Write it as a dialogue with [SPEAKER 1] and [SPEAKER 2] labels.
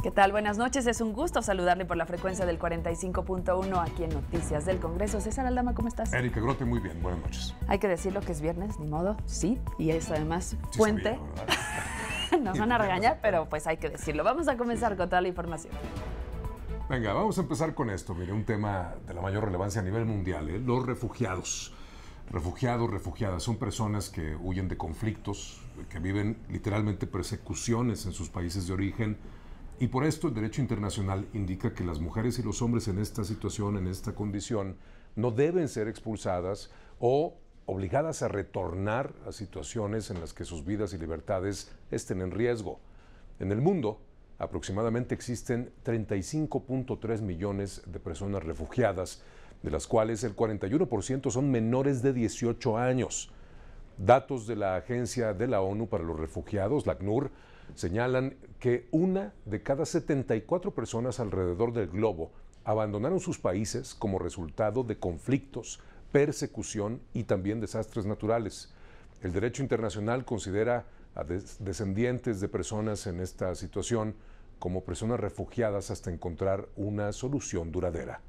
[SPEAKER 1] ¿Qué tal? Buenas noches. Es un gusto saludarle por la frecuencia del 45.1 aquí en Noticias del Congreso. César Aldama, ¿cómo estás? Erika
[SPEAKER 2] Grote, muy bien. Buenas noches.
[SPEAKER 1] Hay que decirlo que es viernes, ni modo. Sí, y es además sí puente. Nos van a regañar, pero pues hay que decirlo. Vamos a comenzar con toda la información.
[SPEAKER 3] Venga, vamos a empezar con esto. Mire, un tema de la mayor relevancia a nivel mundial, ¿eh? los refugiados. Refugiados, refugiadas, son personas que huyen de conflictos, que viven literalmente persecuciones en sus países de origen y por esto el derecho internacional indica que las mujeres y los hombres en esta situación, en esta condición, no deben ser expulsadas o obligadas a retornar a situaciones en las que sus vidas y libertades estén en riesgo. En el mundo, aproximadamente existen 35.3 millones de personas refugiadas, de las cuales el 41% son menores de 18 años. Datos de la Agencia de la ONU para los Refugiados, la ACNUR, señalan que una de cada 74 personas alrededor del globo abandonaron sus países como resultado de conflictos, persecución y también desastres naturales. El derecho internacional considera a descendientes de personas en esta situación como personas refugiadas hasta encontrar una solución duradera.